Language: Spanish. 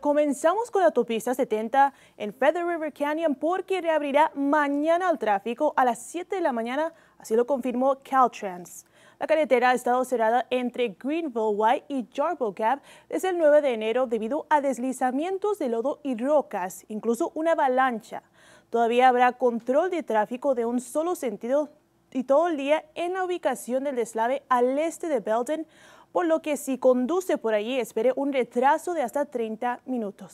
Comenzamos con la autopista 70 en Feather River Canyon porque reabrirá mañana al tráfico a las 7 de la mañana, así lo confirmó Caltrans. La carretera ha estado cerrada entre Greenville White y Jarbo Gap desde el 9 de enero debido a deslizamientos de lodo y rocas, incluso una avalancha. Todavía habrá control de tráfico de un solo sentido y todo el día en la ubicación del deslave al este de Belden, por lo que si conduce por allí espere un retraso de hasta 30 minutos.